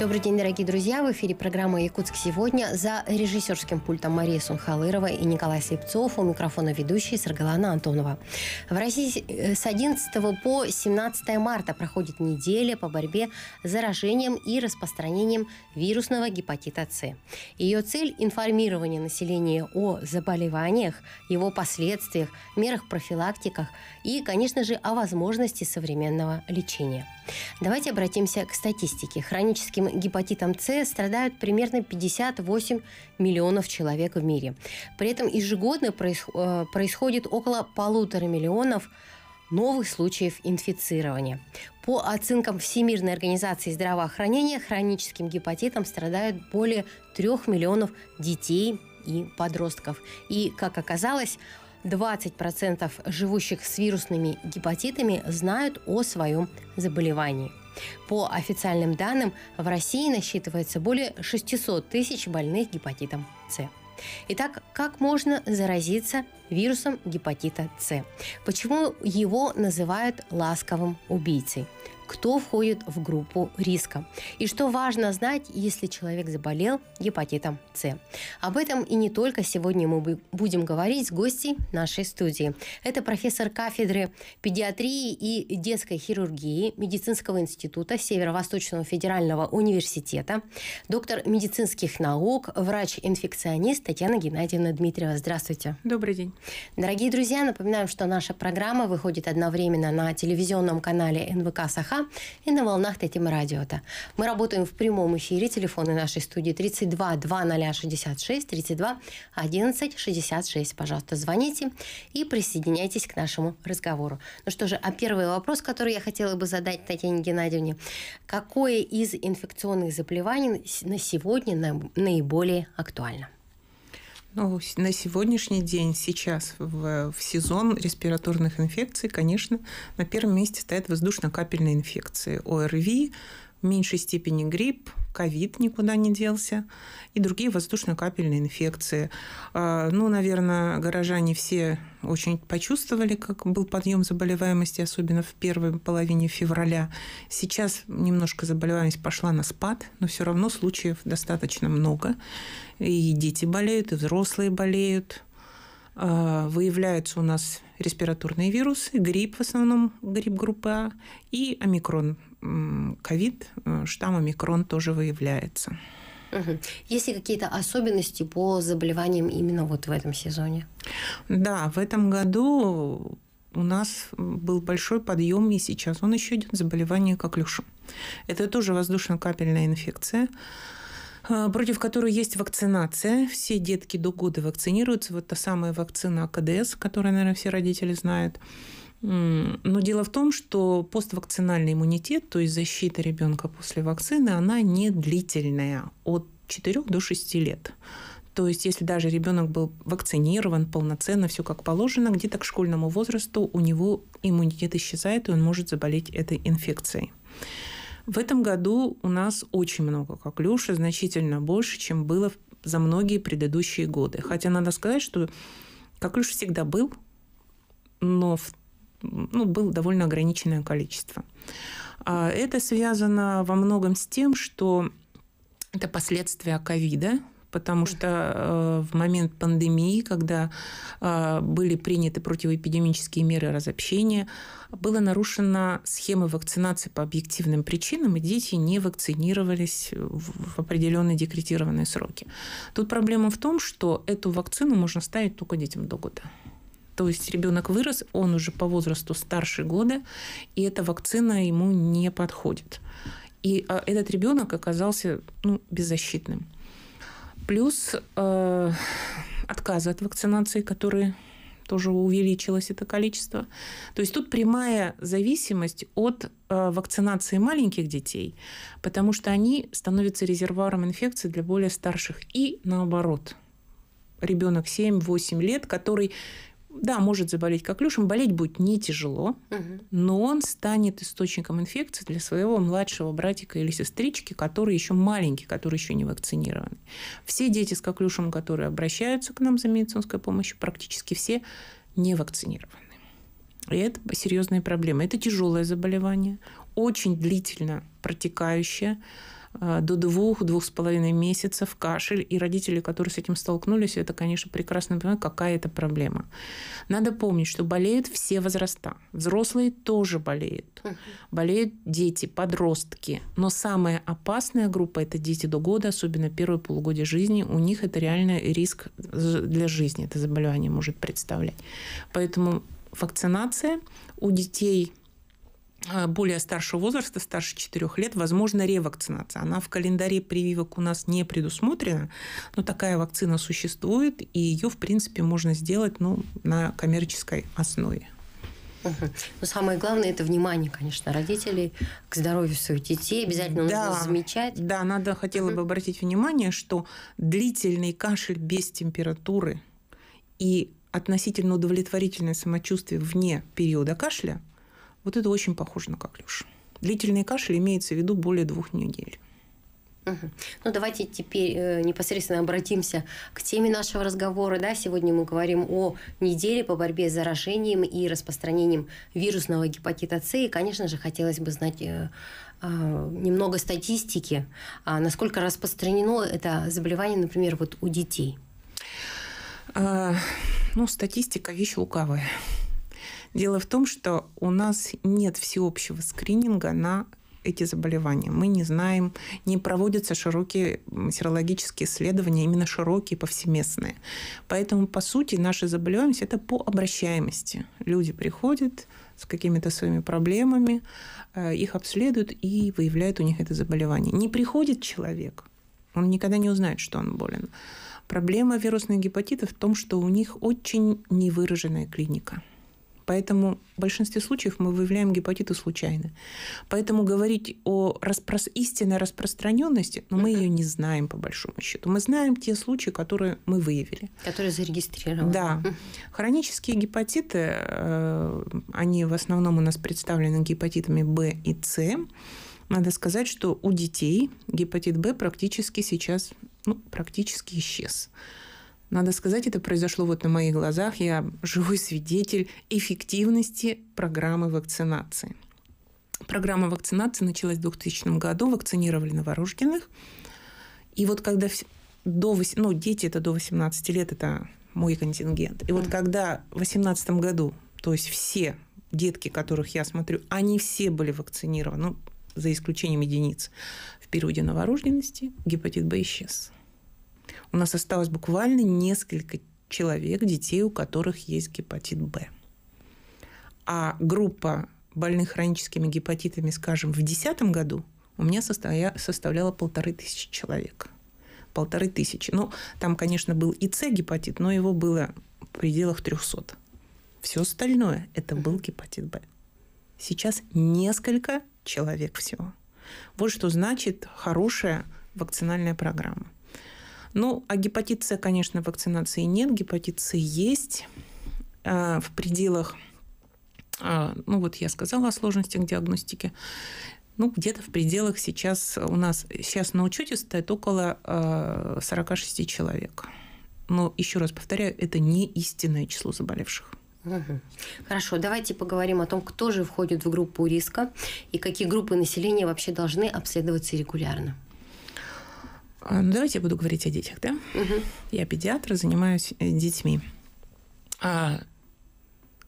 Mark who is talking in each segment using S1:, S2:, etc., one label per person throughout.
S1: Добрый день, дорогие друзья. В эфире программа «Якутск сегодня». За режиссерским пультом Мария Сунхалырова и Николай Слепцов. У микрофона ведущий Саргалана Антонова. В России с 11 э, по 17 марта проходит неделя по борьбе с заражением и распространением вирусного гепатита С. Ее цель – информирование населения о заболеваниях, его последствиях, мерах профилактиках и, конечно же, о возможности современного лечения. Давайте обратимся к статистике. Хроническим гепатитом С страдают примерно 58 миллионов человек в мире. При этом ежегодно э, происходит около полутора миллионов новых случаев инфицирования. По оценкам Всемирной организации здравоохранения, хроническим гепатитом страдают более 3 миллионов детей и подростков. И, как оказалось, 20% живущих с вирусными гепатитами знают о своем заболевании. По официальным данным, в России насчитывается более 600 тысяч больных гепатитом С. Итак, как можно заразиться вирусом гепатита С? Почему его называют ласковым убийцей? кто входит в группу риска. И что важно знать, если человек заболел гепатитом С. Об этом и не только сегодня мы будем говорить с гостей нашей студии. Это профессор кафедры педиатрии и детской хирургии Медицинского института Северо-Восточного федерального университета, доктор медицинских наук, врач-инфекционист Татьяна Геннадьевна Дмитриева. Здравствуйте. Добрый день. Дорогие друзья, напоминаем, что наша программа выходит одновременно на телевизионном канале НВК «Саха» часа и на волнах Татима радио. Мы работаем в прямом эфире. Телефоны нашей студии 32 2066 32 11 66. Пожалуйста, звоните и присоединяйтесь к нашему разговору. Ну что же, а первый вопрос, который я хотела бы задать Татьяне Геннадьевне. Какое из инфекционных заболеваний на сегодня наиболее актуально?
S2: Ну, на сегодняшний день, сейчас, в, в сезон респираторных инфекций, конечно, на первом месте стоят воздушно-капельные инфекции, ОРВИ, в меньшей степени грипп, ковид никуда не делся и другие воздушно-капельные инфекции. А, ну, наверное, горожане все очень почувствовали, как был подъем заболеваемости, особенно в первой половине февраля. Сейчас немножко заболеваемость пошла на спад, но все равно случаев достаточно много. И дети болеют, и взрослые болеют. А, выявляются у нас респираторные вирусы, грипп в основном, грипп группы А и омикрон ковид, штамм э, омикрон тоже выявляется.
S1: Есть ли какие-то особенности по заболеваниям именно вот в этом сезоне?
S2: Да, в этом году у нас был большой подъем, и сейчас он еще идет, заболевание коклюша. Это тоже воздушно-капельная инфекция э, против которой есть вакцинация. Все детки до года вакцинируются. Вот та самая вакцина а КДС, которую, наверное, все родители знают. Но дело в том, что поствакцинальный иммунитет, то есть защита ребенка после вакцины, она не длительная, от 4 до 6 лет. То есть, если даже ребенок был вакцинирован полноценно, все как положено, где-то к школьному возрасту у него иммунитет исчезает, и он может заболеть этой инфекцией. В этом году у нас очень много коклюша, значительно больше, чем было за многие предыдущие годы. Хотя надо сказать, что коклюш всегда был, но в ну, было довольно ограниченное количество. А, это связано во многом с тем, что это последствия ковида, потому что э, в момент пандемии, когда э, были приняты противоэпидемические меры разобщения, была нарушена схема вакцинации по объективным причинам, и дети не вакцинировались в определенные декретированные сроки. Тут проблема в том, что эту вакцину можно ставить только детям до года. То есть ребенок вырос, он уже по возрасту старше года, и эта вакцина ему не подходит. И а, этот ребенок оказался ну, беззащитным. Плюс э, отказы от вакцинации, которые тоже увеличилось это количество. То есть тут прямая зависимость от э, вакцинации маленьких детей, потому что они становятся резервуаром инфекции для более старших. И наоборот. Ребенок 7-8 лет, который да, может заболеть коклюшем, болеть будет не тяжело, угу. но он станет источником инфекции для своего младшего братика или сестрички, которые еще маленькие, которые еще не вакцинированы. Все дети с коклюшем, которые обращаются к нам за медицинской помощью, практически все не вакцинированы. И это серьезная проблема. Это тяжелое заболевание, очень длительно протекающее Э, до двух-двух с половиной месяцев кашель. И родители, которые с этим столкнулись, это, конечно, прекрасно понимают, какая это проблема. Надо помнить, что болеют все возраста. Взрослые тоже болеют. Болеют дети, подростки. Но самая опасная группа – это дети до года, особенно первые полугодие жизни. У них это реально риск для жизни. Это заболевание может представлять. Поэтому вакцинация у детей Э, более старшего возраста, старше 4 лет, возможно, ревакцинация. Она в календаре прививок у нас не предусмотрена, но такая вакцина существует, и ее, в принципе, можно сделать ну, на коммерческой основе.
S1: Угу. Но самое главное это внимание, конечно, родителей к здоровью своих
S2: детей. Обязательно да, нужно замечать. Да, надо хотела бы обратить внимание, что длительный кашель без температуры и относительно удовлетворительное самочувствие вне периода кашля вот это очень похоже на коклюш. Длительный кашель имеется в виду более двух недель.
S1: Ну, давайте теперь э, непосредственно обратимся к теме нашего разговора. Да? Сегодня мы говорим о неделе по борьбе с заражением и распространением вирусного гепатита С. И, конечно же, хотелось бы знать э, э, немного статистики, а насколько распространено это заболевание, например, вот у
S2: детей. А, ну, статистика – вещь лукавая. Дело в том, что у нас нет всеобщего скрининга на эти заболевания. Мы не знаем, не проводятся широкие серологические исследования, именно широкие, повсеместные. Поэтому, по сути, наши заболеваемость – это по обращаемости. Люди приходят с какими-то своими проблемами, э, их обследуют и выявляют у них это заболевание. Не приходит человек, он никогда не узнает, что он болен. Проблема вирусных гепатитов в том, что у них очень невыраженная клиника – Поэтому в большинстве случаев мы выявляем гепатиты случайно. Поэтому говорить о распрос... истинной распространенности, но ну, мы ее не знаем по большому счету. Мы знаем те случаи, которые мы выявили. Которые зарегистрированы. Да. Хронические гепатиты, э, они в основном у нас представлены гепатитами В и С. Надо сказать, что у детей гепатит В практически сейчас, ну, практически исчез. Надо сказать, это произошло вот на моих глазах. Я живой свидетель эффективности программы вакцинации. Программа вакцинации началась в 2000 году, вакцинировали новорожденных. И вот когда до 8, ну, дети это до 18 лет, это мой контингент. И вот когда в 2018 году, то есть все детки, которых я смотрю, они все были вакцинированы, ну, за исключением единиц, в периоде новорожденности гепатит Б исчез. У нас осталось буквально несколько человек, детей, у которых есть гепатит Б. А группа больных хроническими гепатитами, скажем, в 2010 году у меня состоя... составляла полторы тысячи человек. Полторы тысячи. Ну, там, конечно, был и С-гепатит, но его было в пределах 300. Все остальное – это был гепатит Б. Сейчас несколько человек всего. Вот что значит хорошая вакцинальная программа. Ну, а гепатит С, конечно, вакцинации нет, гепатит С есть э, в пределах, э, ну вот я сказала о сложностях диагностики, ну, где-то в пределах сейчас у нас, сейчас на учете стоит около 46 э, человек. Но еще раз повторяю, это не истинное число заболевших.
S1: Хорошо, давайте поговорим о том, кто же входит в группу риска и какие группы населения вообще должны
S2: обследоваться регулярно. А, ну, давайте я буду говорить о детях, да? Угу. Я педиатр, занимаюсь э, детьми. А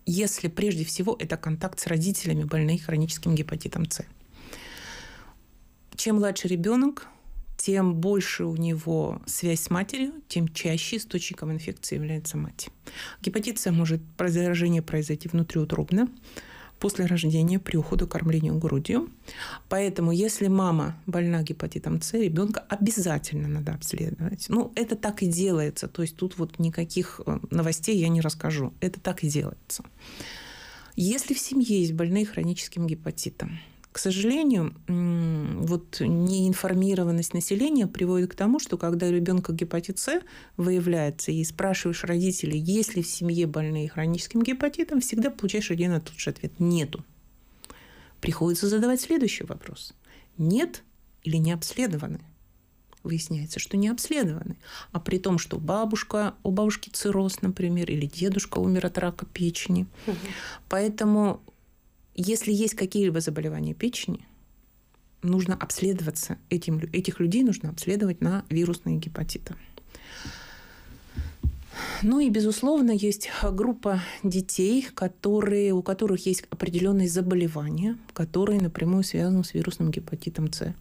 S2: если прежде всего это контакт с родителями больных хроническим гепатитом С. Чем младше ребенок, тем больше у него связь с матерью, тем чаще источником инфекции является мать. Гепатит С может заражение произойти внутриутробно после рождения при уходу кормлению грудью. Поэтому, если мама больна гепатитом С, ребенка обязательно надо обследовать. Ну, это так и делается. То есть тут вот никаких э, новостей я не расскажу. Это так и делается. Если в семье есть больные хроническим гепатитом, к сожалению, вот неинформированность населения приводит к тому, что когда у ребенка гепатит С выявляется, и спрашиваешь родителей, есть ли в семье больные хроническим гепатитом, всегда получаешь один и тот же ответ – нету. Приходится задавать следующий вопрос. Нет или не обследованы? выясняется, что не обследованы. А при том, что бабушка, у бабушки цирроз, например, или дедушка умер от рака печени. Угу. Поэтому если есть какие-либо заболевания печени, нужно обследоваться этим, этих людей нужно обследовать на вирусные гепатиты. Ну и, безусловно, есть группа детей, которые, у которых есть определенные заболевания, которые напрямую связаны с вирусным гепатитом С.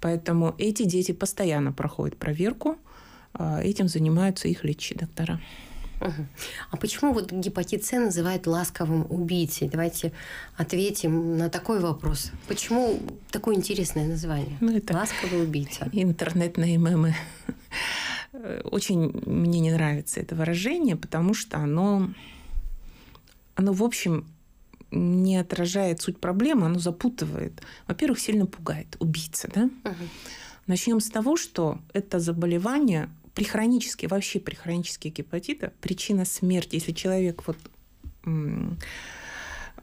S2: Поэтому эти дети постоянно проходят проверку, а, этим занимаются их лечи доктора. А почему вот гепатит С называют ласковым
S1: убийцей? Давайте ответим на такой вопрос. Почему такое интересное
S2: название? Ну, это Ласковый убийца. Интернетные мемы. Очень мне не нравится это выражение, потому что оно, оно в общем, не отражает суть проблемы, оно запутывает. Во-первых, сильно пугает. Убийца, да? Угу. Начнем с того, что это заболевание при хронически вообще при хронических гепатитах причина смерти, если человек вот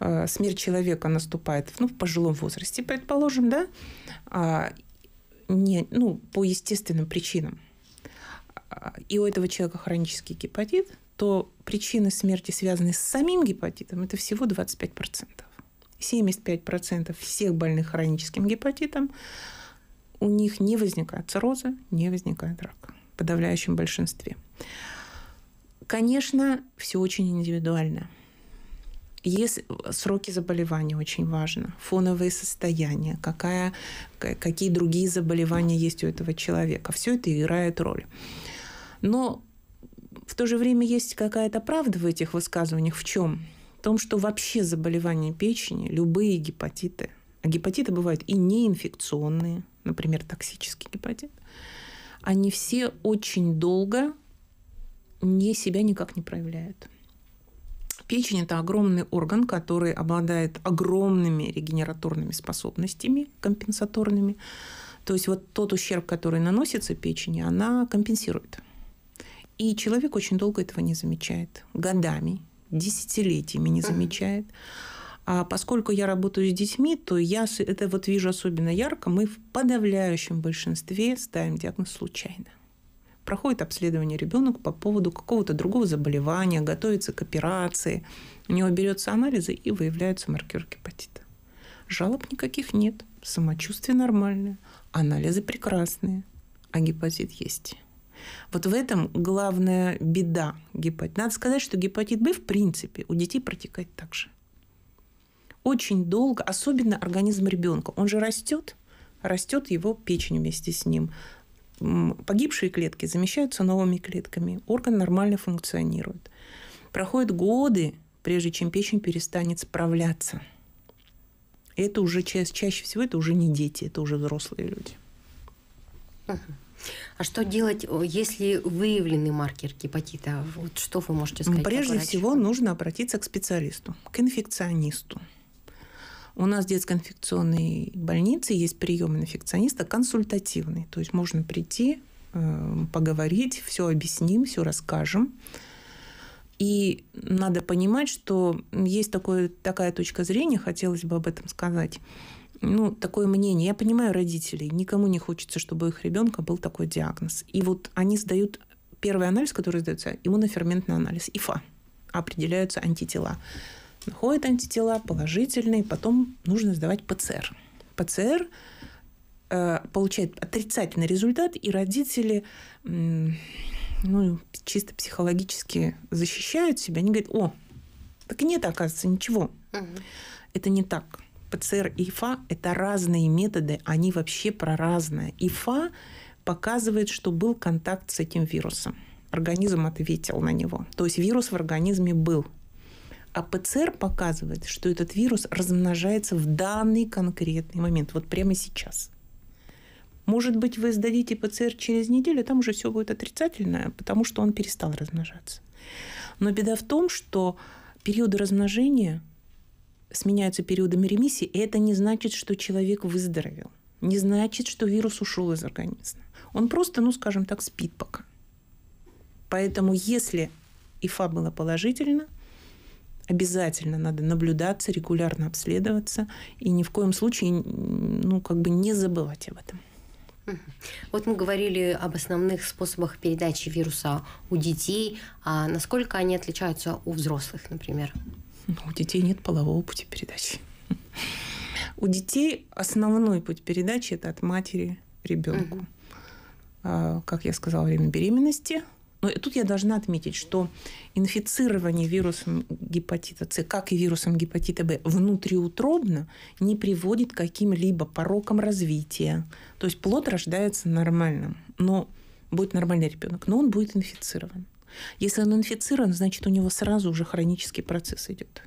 S2: э, смерть человека наступает ну, в пожилом возрасте, предположим, да, а, не, ну, по естественным причинам, а, и у этого человека хронический гепатит, то причины смерти, связанные с самим гепатитом, это всего 25%. 75% всех больных хроническим гепатитом, у них не возникает цирроза, не возникает рака подавляющем большинстве. Конечно, все очень индивидуально. Есть сроки заболевания очень важно, фоновые состояния, какая, какие другие заболевания есть у этого человека. Все это играет роль. Но в то же время есть какая-то правда в этих высказываниях. В чем? В том, что вообще заболевания печени, любые гепатиты, а гепатиты бывают и неинфекционные, например, токсический гепатит, они все очень долго не себя никак не проявляют. Печень – это огромный орган, который обладает огромными регенераторными способностями, компенсаторными. То есть вот тот ущерб, который наносится печени, она компенсирует. И человек очень долго этого не замечает, годами, десятилетиями не замечает. Mm-hmm а поскольку я работаю с детьми, то я это вот вижу особенно ярко. Мы в подавляющем большинстве ставим диагноз случайно. Проходит обследование ребенок по поводу какого-то другого заболевания, готовится к операции, у него берется анализы и выявляются маркеры гепатита. Жалоб никаких нет, самочувствие нормальное, анализы прекрасные, а гепатит есть. Вот в этом главная беда гепатит. Надо сказать, что гепатит Б в принципе у детей протекает так же – очень долго, особенно организм ребенка, он же растет, растет его печень вместе с ним. Погибшие клетки замещаются новыми клетками, орган нормально функционирует. Проходят годы, прежде чем печень перестанет справляться. это уже ча- чаще всего это уже не дети, это уже взрослые люди.
S1: А что делать, если выявлены
S2: маркер гепатита? Вот что вы можете сказать? Прежде всего нужно обратиться к специалисту, к инфекционисту. У нас в детско-инфекционной больнице есть прием инфекциониста консультативный. То есть можно прийти, э, поговорить, все объясним, все расскажем. И надо понимать, что есть такое, такая точка зрения, хотелось бы об этом сказать. Ну, такое мнение. Я понимаю родителей, никому не хочется, чтобы у их ребенка был такой диагноз. И вот они сдают первый анализ, который сдается, иммуноферментный анализ, ИФА, определяются антитела находят антитела положительные, потом нужно сдавать ПЦР. ПЦР э, получает отрицательный результат, и родители э, ну, чисто психологически защищают себя. Они говорят, о, так нет, оказывается, ничего. Угу. Это не так. ПЦР и ИФА – это разные методы, они вообще про разное. ИФА показывает, что был контакт с этим вирусом. Организм ответил на него. То есть вирус в организме был – а ПЦР показывает, что этот вирус размножается в данный конкретный момент, вот прямо сейчас. Может быть, вы сдадите ПЦР через неделю, там уже все будет отрицательное, потому что он перестал размножаться. Но беда в том, что периоды размножения сменяются периодами ремиссии, и это не значит, что человек выздоровел. Не значит, что вирус ушел из организма. Он просто, ну, скажем так, спит пока. Поэтому если ИФА было положительно – обязательно надо наблюдаться, регулярно обследоваться и ни в коем случае ну, как бы не забывать об этом.
S1: Вот мы говорили об основных способах передачи вируса у детей. А насколько они отличаются у взрослых, например?
S2: Ну, у детей нет полового пути передачи. У детей основной путь передачи это от матери ребенку. А, как я сказала, время беременности – но тут я должна отметить, что инфицирование вирусом гепатита С, как и вирусом гепатита Б, внутриутробно не приводит к каким-либо порокам развития. То есть плод рождается нормальным, но будет нормальный ребенок, но он будет инфицирован. Если он инфицирован, значит, у него сразу уже хронический процесс идет.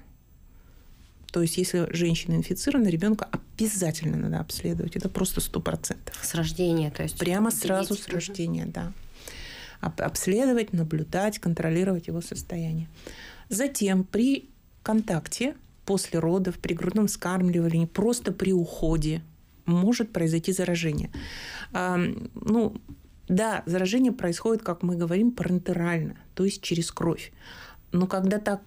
S2: То есть, если женщина инфицирована, ребенка обязательно надо обследовать. Это просто сто процентов. С рождения, то есть. Прямо сразу с рождения, да обследовать, наблюдать, контролировать его состояние. Затем при контакте после родов, при грудном скармливании, просто при уходе может произойти заражение. А, ну, да, заражение происходит, как мы говорим, парентерально, то есть через кровь. Но когда так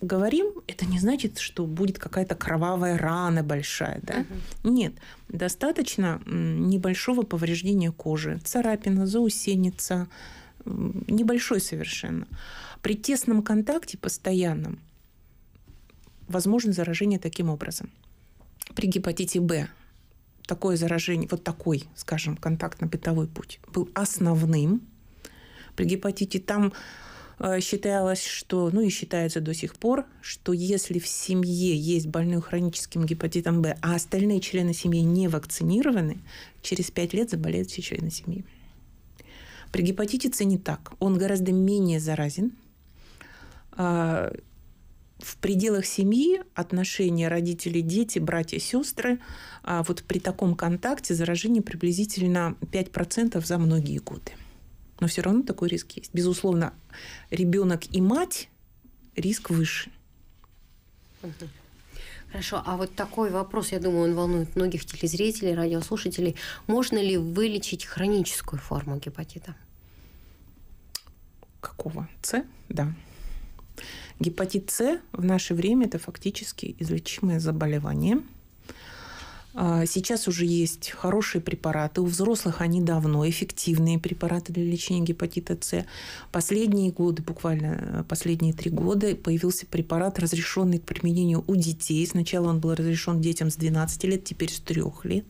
S2: говорим, это не значит, что будет какая-то кровавая рана большая. Да? Угу. Нет, достаточно небольшого повреждения кожи, царапина, заусеница, небольшой совершенно. При тесном контакте постоянном возможно заражение таким образом. При гепатите Б такое заражение, вот такой, скажем, контактно-бытовой путь был основным. При гепатите там Э, считалось, что, ну и считается до сих пор, что если в семье есть больной хроническим гепатитом Б, а остальные члены семьи не вакцинированы, через 5 лет заболеют все члены семьи. При гепатите С не так. Он гораздо менее заразен. А, в пределах семьи отношения родители, дети, братья, сестры, а вот при таком контакте заражение приблизительно 5% за многие годы но все равно такой риск есть. Безусловно, ребенок и мать риск выше.
S1: Хорошо, а вот такой вопрос, я думаю, он волнует многих телезрителей, радиослушателей. Можно ли вылечить хроническую форму гепатита?
S2: Какого? С? Да. Гепатит С в наше время это фактически излечимое заболевание – а сейчас уже есть хорошие препараты. У взрослых они давно эффективные препараты для лечения гепатита С. Последние годы, буквально э, последние три года, появился препарат, разрешенный к применению у детей. Сначала он был разрешен детям с 12 лет, теперь с 3 лет.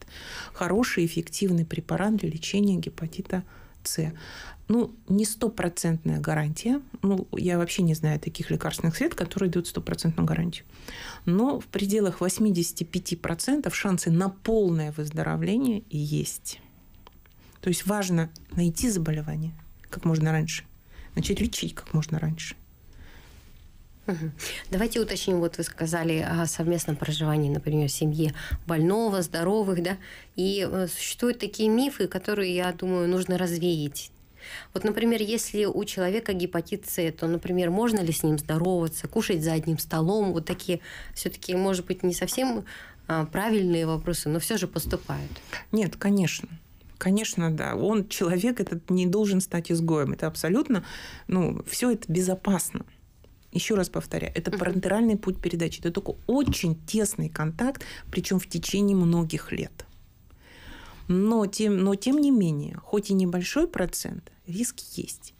S2: Хороший, эффективный препарат для лечения гепатита С ну, не стопроцентная гарантия. Ну, я вообще не знаю таких лекарственных средств, которые дают стопроцентную гарантию. Но в пределах 85% шансы на полное выздоровление есть. То есть важно найти заболевание как можно раньше, начать лечить как можно раньше.
S1: Давайте уточним, вот вы сказали о совместном проживании, например, в семье больного, здоровых, да, и э, существуют такие мифы, которые, я думаю, нужно развеять вот, например, если у человека гепатит С, то, например, можно ли с ним здороваться, кушать за одним столом, вот такие все-таки, может быть, не совсем а, правильные вопросы, но все же поступают.
S2: Нет, конечно. Конечно, да. Он, человек этот, не должен стать изгоем. Это абсолютно, ну, все это безопасно. Еще раз повторяю, это парентеральный путь передачи. Это только очень тесный контакт, причем в течение многих лет. Но тем, но тем не менее, хоть и небольшой процент, риск есть.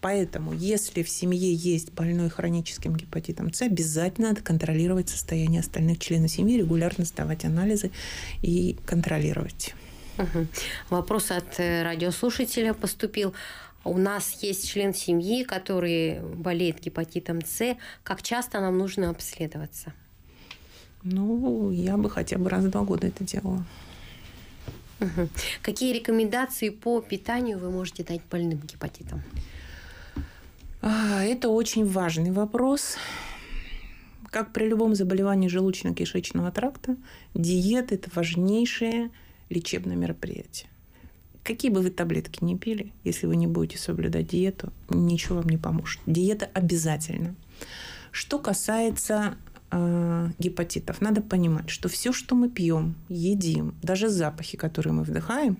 S2: Поэтому, если в семье есть больной хроническим гепатитом С, обязательно надо контролировать состояние остальных членов семьи, регулярно сдавать анализы и контролировать.
S1: Угу. Вопрос от э, радиослушателя поступил. У нас есть член семьи, который болеет гепатитом С. Как часто нам нужно обследоваться?
S2: Ну, я бы хотя бы раз в два года это делала.
S1: Какие рекомендации по питанию вы можете дать больным гепатитом?
S2: А, это очень важный вопрос. Как при любом заболевании желудочно-кишечного тракта, диета – это важнейшее лечебное мероприятие. Какие бы вы таблетки ни пили, если вы не будете соблюдать диету, ничего вам не поможет. Диета обязательно. Что касается Э, гепатитов, надо понимать, что все, что мы пьем, едим, даже запахи, которые мы вдыхаем,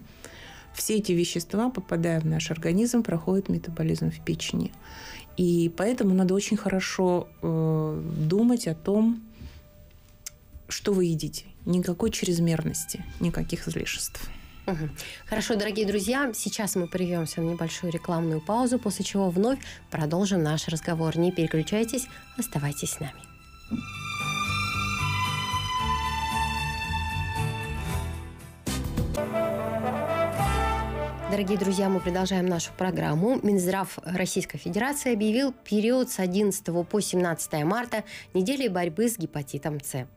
S2: все эти вещества, попадая в наш организм, проходят метаболизм в печени. И поэтому надо очень хорошо э, думать о том, что вы едите. Никакой чрезмерности, никаких излишеств.
S1: Угу. Хорошо, дорогие друзья, сейчас мы прервемся на небольшую рекламную паузу, после чего вновь продолжим наш разговор. Не переключайтесь, оставайтесь с нами. Дорогие друзья, мы продолжаем нашу программу. Минздрав Российской Федерации объявил период с 11 по 17 марта недели борьбы с гепатитом С.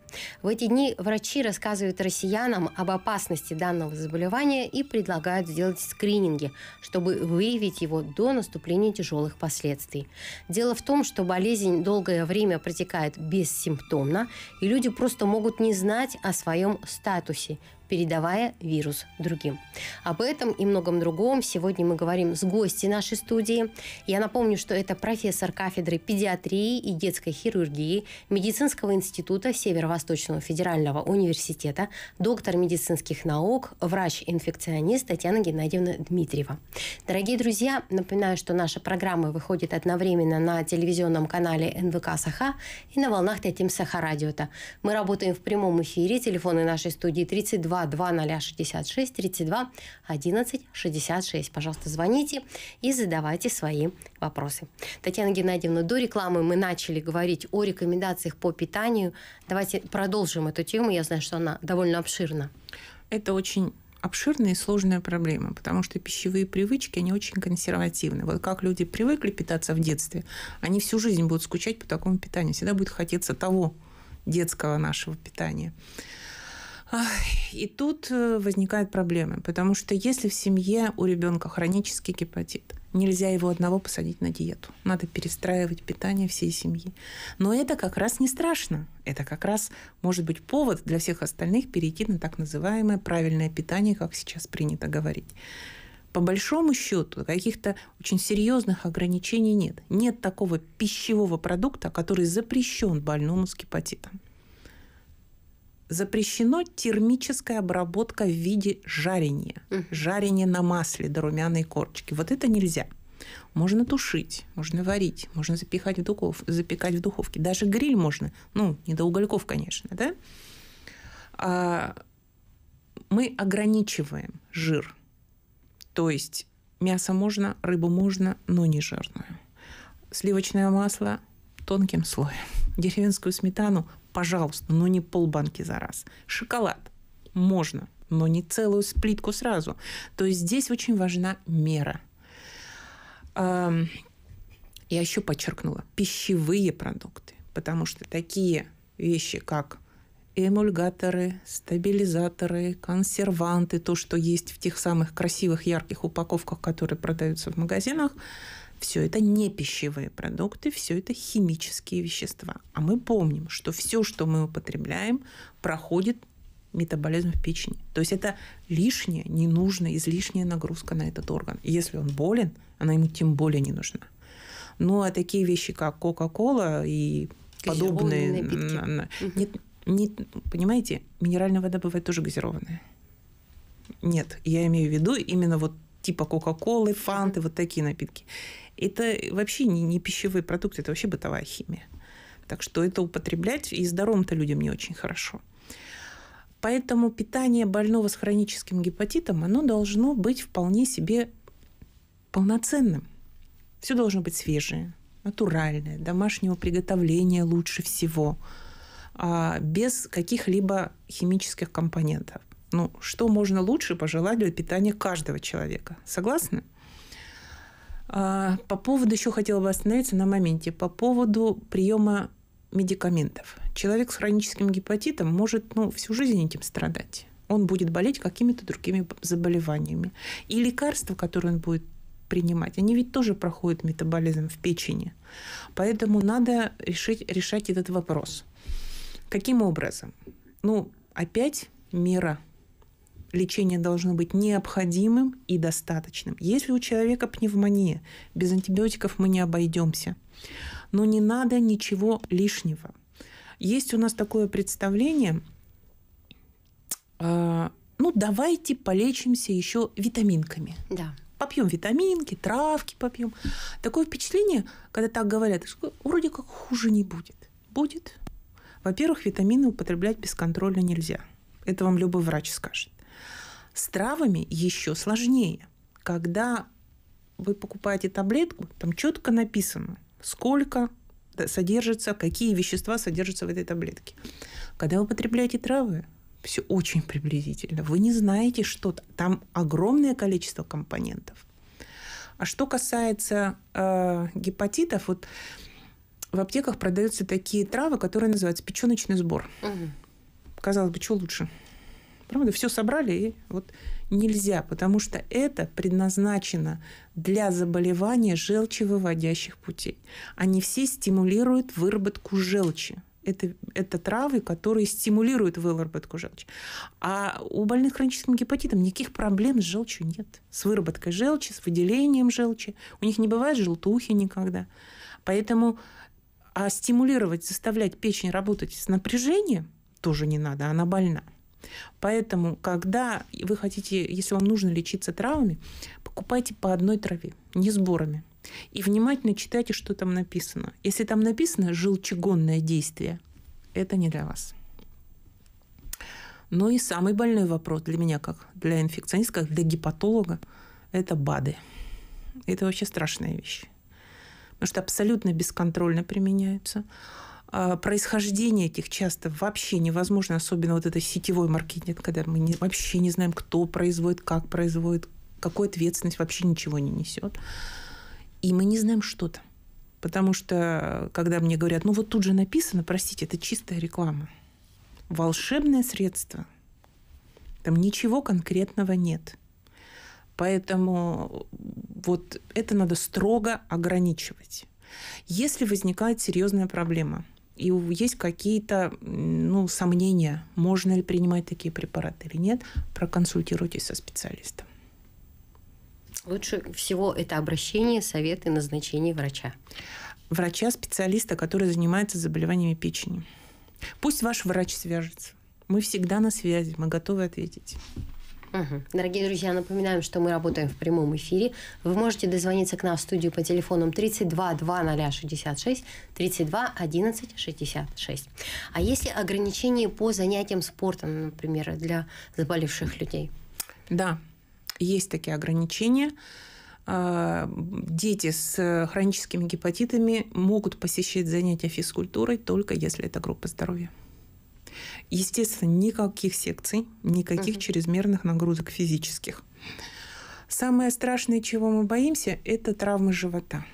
S1: В эти дни врачи рассказывают россиянам об опасности данного заболевания и предлагают сделать скрининги, чтобы выявить его до наступления тяжелых последствий. Дело в том, что болезнь долгое время протекает бессимптомно, и люди просто могут не знать о своем статусе, передавая вирус другим. Об этом и многом другом сегодня мы говорим с гостей нашей студии. Я напомню, что это профессор кафедры педиатрии и детской хирургии Медицинского института Северо-Восточного федерального университета, доктор медицинских наук, врач-инфекционист Татьяна Геннадьевна Дмитриева. Дорогие друзья, напоминаю, что наша программа выходит одновременно на телевизионном канале НВК Саха и на волнах Татим Сахарадиота. Мы работаем в прямом эфире. Телефоны нашей студии 32 2 2066 32 11 66. Пожалуйста, звоните и задавайте свои вопросы. Татьяна Геннадьевна, до рекламы мы начали говорить о рекомендациях по питанию. Давайте продолжим эту тему. Я знаю, что она довольно обширна.
S2: Это очень обширная и сложная проблема, потому что пищевые привычки, они очень консервативны. Вот как люди привыкли питаться в детстве, они всю жизнь будут скучать по такому питанию. Всегда будет хотеться того детского нашего питания. И тут э, возникают проблемы, потому что если в семье у ребенка хронический гепатит, нельзя его одного посадить на диету. Надо перестраивать питание всей семьи. Но это как раз не страшно. Это как раз может быть повод для всех остальных перейти на так называемое правильное питание, как сейчас принято говорить по большому счету каких-то очень серьезных ограничений нет. Нет такого пищевого продукта, который запрещен больному с гепатитом запрещено термическая обработка в виде жарения. Угу. Жарение на масле до румяной корочки. Вот это нельзя. Можно тушить, можно варить, можно запихать в духов, запекать в духовке. Даже гриль можно. Ну, не до угольков, конечно, да? А, мы ограничиваем жир. То есть мясо можно, рыбу можно, но не жирную. Сливочное масло тонким слоем. Деревенскую сметану пожалуйста, но не полбанки за раз. Шоколад можно, но не целую плитку сразу. То есть здесь очень важна мера. Я еще подчеркнула, пищевые продукты, потому что такие вещи, как эмульгаторы, стабилизаторы, консерванты, то, что есть в тех самых красивых ярких упаковках, которые продаются в магазинах, все это не пищевые продукты, все это химические вещества. А мы помним, что все, что мы употребляем, проходит метаболизм в печени. То есть это лишняя, ненужная, излишняя нагрузка на этот орган. если он болен, она ему тем более не нужна. Ну а такие вещи, как Кока-Кола и подобные... Напитки. Нет, не, понимаете, минеральная вода бывает тоже газированная. Нет, я имею в виду именно вот типа Кока-Колы, фанты, вот такие напитки. Это вообще не, не пищевые продукты, это вообще бытовая химия. Так что это употреблять и здоровым-то людям не очень хорошо. Поэтому питание больного с хроническим гепатитом, оно должно быть вполне себе полноценным. Все должно быть свежее, натуральное, домашнего приготовления лучше всего, а без каких-либо химических компонентов. Ну, что можно лучше пожелать для питания каждого человека? Согласны? А, по поводу еще хотела бы остановиться на моменте. По поводу приема медикаментов. Человек с хроническим гепатитом может ну, всю жизнь этим страдать. Он будет болеть какими-то другими заболеваниями. И лекарства, которые он будет принимать, они ведь тоже проходят метаболизм в печени. Поэтому надо решить, решать этот вопрос. Каким образом? Ну, опять мера – лечение должно быть необходимым и достаточным. Если у человека пневмония, без антибиотиков мы не обойдемся. Но не надо ничего лишнего. Есть у нас такое представление, э, ну давайте полечимся еще витаминками. Да. Попьем витаминки, травки попьем. Такое впечатление, когда так говорят, что вроде как хуже не будет. Будет. Во-первых, витамины употреблять без контроля нельзя. Это вам любой врач скажет. С травами еще сложнее. Когда вы покупаете таблетку, там четко написано, сколько содержится, какие вещества содержатся в этой таблетке. Когда вы потребляете травы, все очень приблизительно. Вы не знаете, что там огромное количество компонентов. А что касается э, гепатитов, вот в аптеках продаются такие травы, которые называются печеночный сбор. Угу. Казалось бы, что лучше? Правда, все собрали и вот нельзя, потому что это предназначено для заболевания желчевыводящих путей. Они все стимулируют выработку желчи. Это, это травы, которые стимулируют выработку желчи. А у больных хроническим гепатитом никаких проблем с желчью нет. С выработкой желчи, с выделением желчи. У них не бывает желтухи никогда. Поэтому а стимулировать, заставлять печень работать с напряжением тоже не надо, она больна. Поэтому, когда вы хотите, если вам нужно лечиться травами, покупайте по одной траве, не сборами. И внимательно читайте, что там написано. Если там написано «желчегонное действие», это не для вас. Ну и самый больной вопрос для меня, как для инфекциониста, как для гепатолога, это БАДы. Это вообще страшная вещь. Потому что абсолютно бесконтрольно применяются. А, происхождение этих часто вообще невозможно, особенно вот это сетевой маркетинг, когда мы не, вообще не знаем, кто производит, как производит, какую ответственность вообще ничего не несет. И мы не знаем, что там. Потому что, когда мне говорят, ну вот тут же написано, простите, это чистая реклама. Волшебное средство. Там ничего конкретного нет. Поэтому вот это надо строго ограничивать. Если возникает серьезная проблема – и есть какие-то ну, сомнения, можно ли принимать такие препараты или нет, проконсультируйтесь со специалистом. Лучше всего это обращение, советы, назначение врача. Врача-специалиста, который занимается заболеваниями печени. Пусть ваш врач свяжется. Мы всегда на связи, мы готовы ответить. Угу.
S1: Дорогие друзья, напоминаем, что мы работаем в прямом эфире. Вы можете дозвониться к нам в студию по телефонам 32 2066, 32 11 66. А есть
S2: ли ограничения по занятиям спортом, например, для заболевших людей? Да, есть такие ограничения. А, дети с хроническими гепатитами могут посещать занятия физкультурой только если это группа здоровья. Естественно, никаких секций, никаких угу. чрезмерных нагрузок физических. Самое страшное, чего мы боимся, это травмы живота.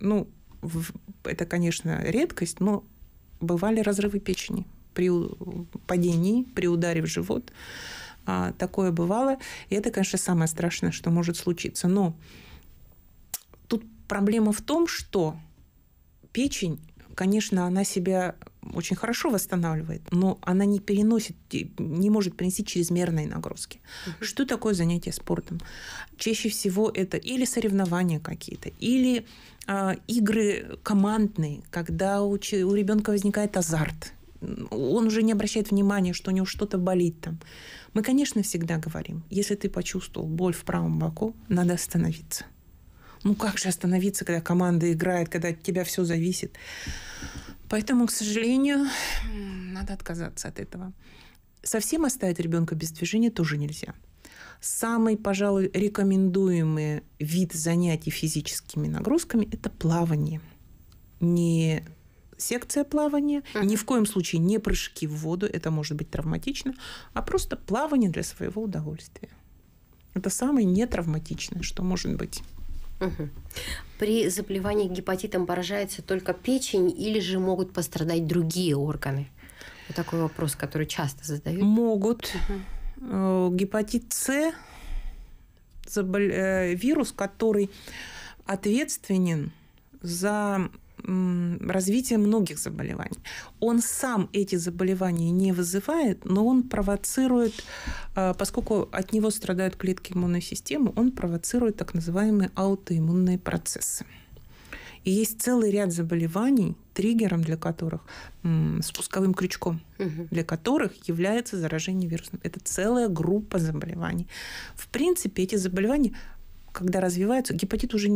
S2: Ну, в, это, конечно, редкость, но бывали разрывы печени при падении, при ударе в живот. А, такое бывало. И это, конечно, самое страшное, что может случиться. Но тут проблема в том, что печень, конечно, она себя очень хорошо восстанавливает, но она не переносит, не может перенести чрезмерные нагрузки. Угу. Что такое занятие спортом? Чаще всего это или соревнования какие-то, или а, игры командные, когда у, у ребенка возникает азарт он уже не обращает внимания, что у него что-то болит там. Мы, конечно, всегда говорим, если ты почувствовал боль в правом боку, надо остановиться. Ну как же остановиться, когда команда играет, когда от тебя все зависит? Поэтому, к сожалению, надо отказаться от этого. Совсем оставить ребенка без движения тоже нельзя. Самый, пожалуй, рекомендуемый вид занятий физическими нагрузками – это плавание. Не секция плавания, ни в коем случае не прыжки в воду, это может быть травматично, а просто плавание для своего удовольствия. Это самое нетравматичное, что может быть. Угу. При
S1: заболевании гепатитом поражается только печень или же могут пострадать другие органы?
S2: Вот такой вопрос, который часто задают. Могут. Угу. Гепатит С забол... Э, вирус, который ответственен за развитие многих заболеваний. Он сам эти заболевания не вызывает, но он провоцирует, э, поскольку от него страдают клетки иммунной системы, он провоцирует так называемые аутоиммунные процессы. И есть целый ряд заболеваний, триггером для которых, спусковым крючком для которых является заражение вирусом. Это целая группа заболеваний. В принципе, эти заболевания, когда развиваются, гепатит уже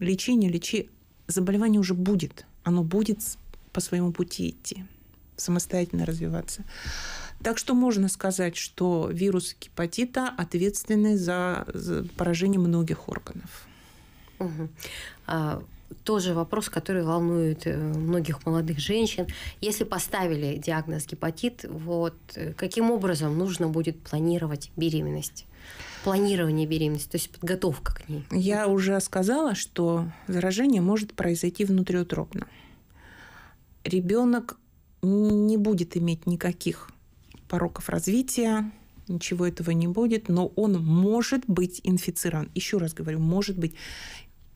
S2: лечение лечи, заболевание уже будет. Оно будет по своему пути идти, самостоятельно развиваться. Так что можно сказать, что вирус гепатита ответственный за, за поражение многих органов. Угу.
S1: А, тоже вопрос, который волнует э, многих молодых женщин. Если поставили диагноз гепатит, вот э, каким образом нужно будет планировать беременность?
S2: планирование беременности, то есть подготовка к ней? Я уже сказала, что заражение может произойти внутриутробно. Ребенок не будет иметь никаких пороков развития, ничего этого не будет, но он может быть инфицирован. Еще раз говорю, может быть.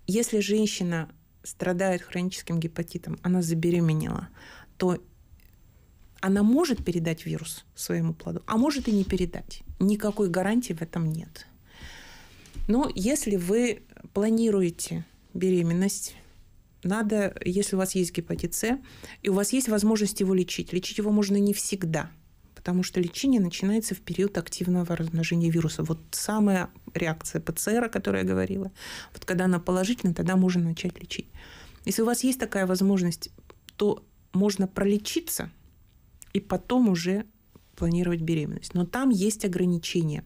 S2: Если женщина страдает хроническим гепатитом, она забеременела, то она может передать вирус своему плоду, а может и не передать. Никакой гарантии в этом нет. Но если вы планируете беременность, надо, если у вас есть гепатит С, и у вас есть возможность его лечить. Лечить его можно не всегда, потому что лечение начинается в период активного размножения вируса. Вот самая реакция ПЦР, о которой я говорила, вот когда она положительна, тогда можно начать лечить. Если у вас есть такая возможность, то можно пролечиться и потом уже планировать беременность. Но там есть ограничения.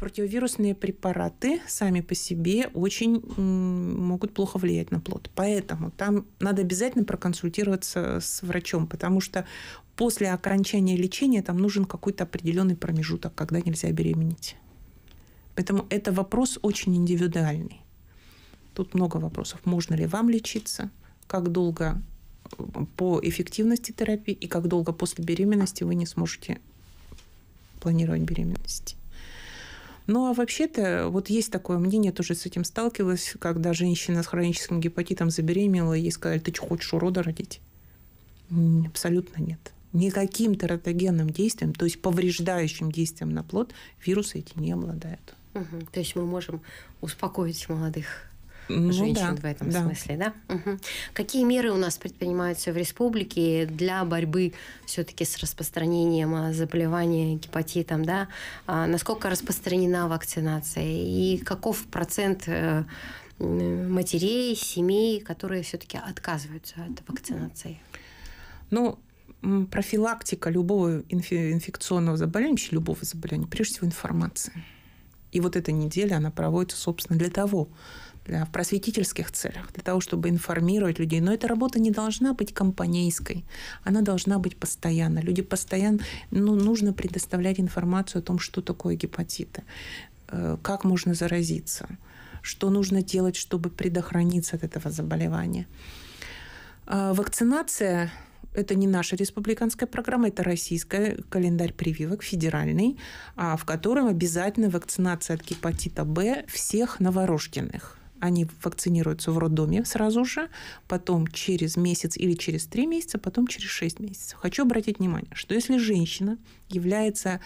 S2: Противовирусные препараты сами по себе очень могут плохо влиять на плод. Поэтому там надо обязательно проконсультироваться с врачом, потому что после окончания лечения там нужен какой-то определенный промежуток, когда нельзя беременеть. Поэтому это вопрос очень индивидуальный. Тут много вопросов. Можно ли вам лечиться? Как долго по эффективности терапии и как долго после беременности вы не сможете планировать беременность. Ну а вообще-то вот есть такое мнение, тоже с этим сталкивалась, когда женщина с хроническим гепатитом забеременела, ей сказали, ты что, хочешь урода родить? Абсолютно нет. Никаким тератогенным действием, то есть повреждающим действием на плод, вирусы эти не обладают. Угу. То есть мы можем успокоить молодых
S1: ну, женщин да, в этом да. смысле, да? Угу. Какие меры у нас предпринимаются в республике для борьбы все-таки с распространением а, заболевания гепатитом, да? А насколько распространена вакцинация и каков процент э, матерей, семей, которые все-таки отказываются от вакцинации?
S2: Ну, профилактика любого инфекционного заболевания, вообще любого заболевания, прежде всего информация. И вот эта неделя, она проводится, собственно, для того, для, в просветительских целях, для того, чтобы информировать людей. Но эта работа не должна быть компанейской, она должна быть постоянно. Люди постоянно, ну, нужно предоставлять информацию о том, что такое гепатиты, э, как можно заразиться, что нужно делать, чтобы предохраниться от этого заболевания. Э, вакцинация это не наша республиканская программа, это российская календарь прививок, федеральный, а в котором обязательно вакцинация от гепатита Б всех новорожденных. Они вакцинируются в роддоме сразу же, потом через месяц или через три месяца, потом через шесть месяцев. Хочу обратить внимание, что если женщина является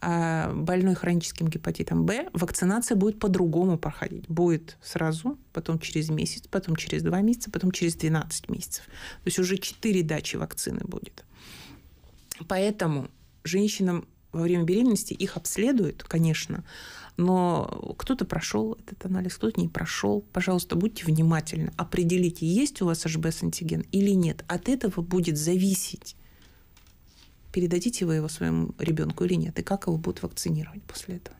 S2: а, больной хроническим гепатитом Б, вакцинация будет по-другому проходить. Будет сразу, потом через месяц, потом через два месяца, потом через 12 месяцев. То есть уже четыре дачи вакцины будет. Поэтому женщинам во время беременности их обследуют, конечно, но кто-то прошел этот анализ, кто-то не прошел. Пожалуйста, будьте внимательны, определите, есть у вас HBS-антиген или нет. От этого будет зависеть, передадите вы его своему ребенку или нет, и как его будут вакцинировать после этого.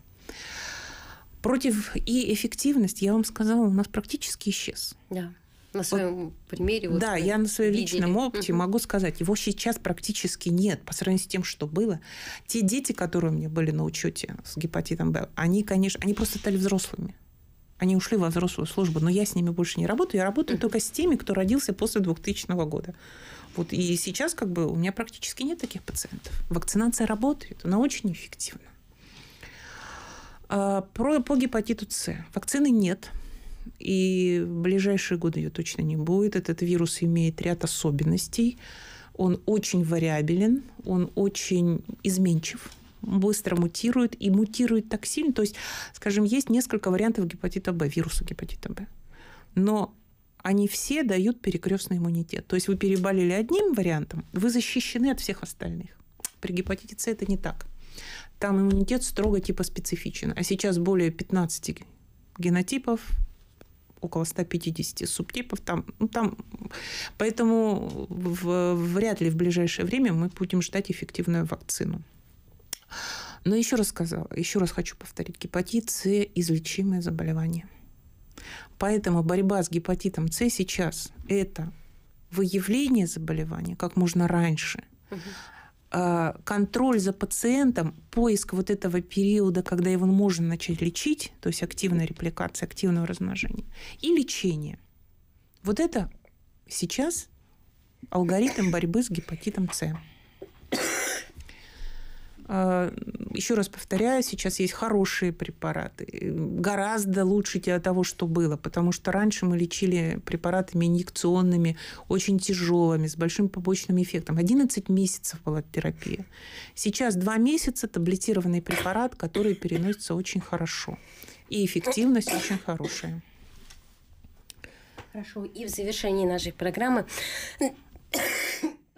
S2: Против и эффективность, я вам сказала, у нас практически исчез.
S1: Да на своем вот, примере. Вот да, э, я на своем видели. личном опыте uh-huh. могу
S2: сказать, его сейчас практически нет по сравнению с тем, что было. Те дети, которые у меня были на учете с гепатитом Б, они, конечно, они просто стали взрослыми. Они ушли во взрослую службу, но я с ними больше не работаю. Я работаю uh-huh. только с теми, кто родился после 2000 года. Вот и сейчас как бы у меня практически нет таких пациентов. Вакцинация работает, она очень эффективна. А, про, по гепатиту С. Вакцины нет, и в ближайшие годы ее точно не будет. Этот вирус имеет ряд особенностей. Он очень вариабелен, он очень изменчив, быстро мутирует и мутирует так сильно. То есть, скажем, есть несколько вариантов гепатита Б, вируса гепатита Б. Но они все дают перекрестный иммунитет. То есть вы переболели одним вариантом, вы защищены от всех остальных. При гепатите С это не так. Там иммунитет строго типа специфичен. А сейчас более 15 генотипов, около 150 субтипов. Там, ну, там, поэтому в, вряд ли в ближайшее время мы будем ждать эффективную вакцину. Но еще раз сказала, еще раз хочу повторить, гепатит С – излечимое заболевание. Поэтому борьба с гепатитом С сейчас – это выявление заболевания как можно раньше – Э, контроль за пациентом, поиск вот этого периода, когда его можно начать лечить, то есть активная репликация, активного размножения, и лечение. Вот это сейчас алгоритм борьбы с гепатитом С. А, Еще раз повторяю, сейчас есть хорошие препараты, гораздо лучше того, что было, потому что раньше мы лечили препаратами инъекционными, очень тяжелыми, с большим побочным эффектом. 11 месяцев была терапия. Сейчас 2 месяца таблетированный препарат, который переносится очень хорошо. И эффективность очень хорошая.
S1: Хорошо. И в завершении нашей программы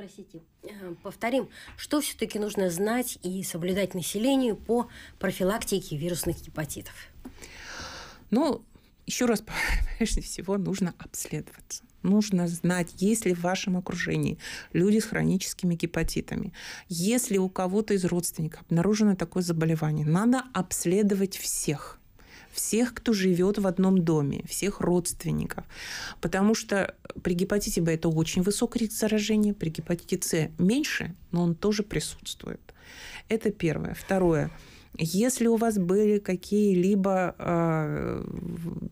S1: Простите. Э, повторим, что все-таки нужно знать и соблюдать населению по
S2: профилактике вирусных гепатитов? Ну, еще раз, прежде всего, нужно обследоваться. Нужно знать, есть ли в вашем окружении люди с хроническими гепатитами. Если у кого-то из родственников обнаружено такое заболевание, надо обследовать всех – всех, кто живет в одном доме, всех родственников. Потому что при гепатите Б это очень высокий риск заражения, при гепатите С меньше, но он тоже присутствует. Это первое. Второе. Если у вас были какие-либо э,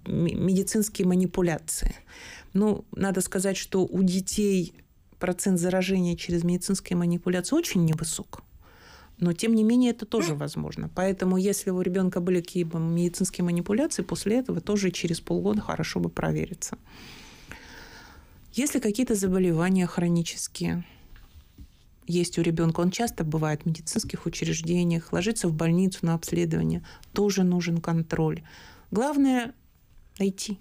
S2: медицинские манипуляции, ну, надо сказать, что у детей процент заражения через медицинские манипуляции очень невысок. Но, тем не менее, это тоже возможно. Поэтому, если у ребенка были какие-то медицинские манипуляции, после этого тоже через полгода хорошо бы провериться. Если какие-то заболевания хронические есть у ребенка, он часто бывает в медицинских учреждениях, ложится в больницу на обследование, тоже нужен контроль. Главное – найти.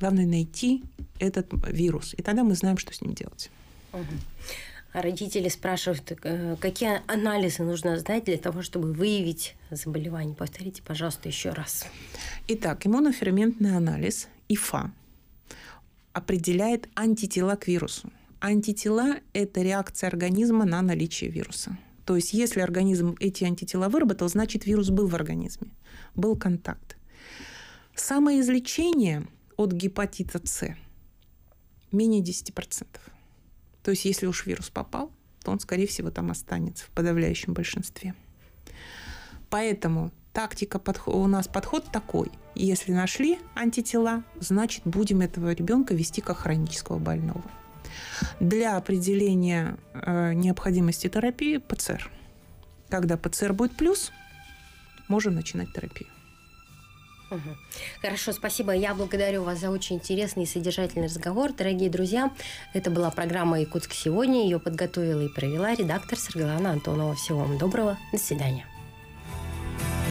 S2: Главное – найти этот вирус. И тогда мы знаем, что с ним делать.
S1: Угу родители спрашивают, э, какие анализы нужно знать для того, чтобы выявить заболевание.
S2: Повторите, пожалуйста, еще раз. Итак, иммуноферментный анализ ИФА определяет антитела к вирусу. Антитела – это реакция организма на наличие вируса. То есть, если организм эти антитела выработал, значит, вирус был в организме, был контакт. Самоизлечение от гепатита С менее 10%. То есть если уж вирус попал, то он, скорее всего, там останется в подавляющем большинстве. Поэтому тактика подход, у нас подход такой. Если нашли антитела, значит, будем этого ребенка вести как хронического больного. Для определения э, необходимости терапии ПЦР. Когда ПЦР будет плюс, можем начинать терапию.
S1: Хорошо, спасибо. Я благодарю вас за очень интересный и содержательный разговор. Дорогие друзья, это была программа «Якутск сегодня». Ее подготовила и провела редактор Сергеевна Антонова. Всего вам доброго. До свидания.